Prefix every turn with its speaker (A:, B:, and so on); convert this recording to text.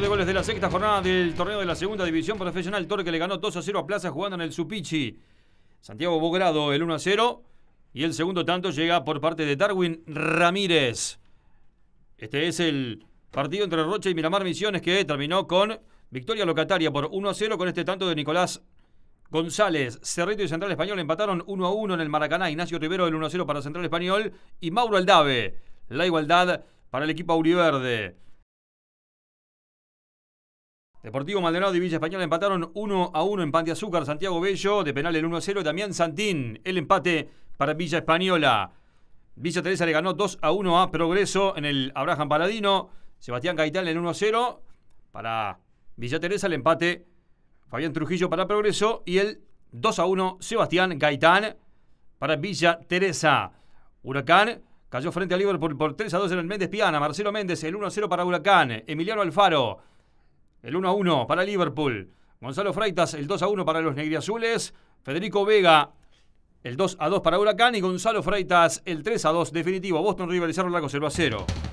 A: de goles de la sexta jornada del torneo de la segunda división profesional. Torque le ganó 2 a 0 a Plaza jugando en el Supichi. Santiago Bogrado el 1 a 0. Y el segundo tanto llega por parte de Darwin Ramírez. Este es el partido entre Rocha y Miramar Misiones que terminó con victoria locataria por 1 a 0 con este tanto de Nicolás González. Cerrito y Central Español empataron 1 a 1 en el Maracaná. Ignacio Rivero el 1 a 0 para Central Español y Mauro Aldave. La igualdad para el equipo auriverde. Deportivo Maldonado y Villa Española empataron 1 a 1 en Pante Azúcar. Santiago Bello de penal el 1 a 0. También Santín, el empate para Villa Española. Villa Teresa le ganó 2 a 1 a Progreso en el Abraham Paladino. Sebastián Gaitán en el 1 a 0. Para Villa Teresa el empate. Fabián Trujillo para Progreso. Y el 2 a 1 Sebastián Gaitán para Villa Teresa. Huracán cayó frente a Liverpool por 3 a 2 en el Méndez Piana. Marcelo Méndez el 1 a 0 para Huracán. Emiliano Alfaro el 1 a 1 para Liverpool. Gonzalo Freitas, el 2 a 1 para los negriazules. Federico Vega, el 2 a 2 para Huracán. Y Gonzalo Freitas, el 3 a 2 definitivo. Boston River y Cerro cero 0 a 0.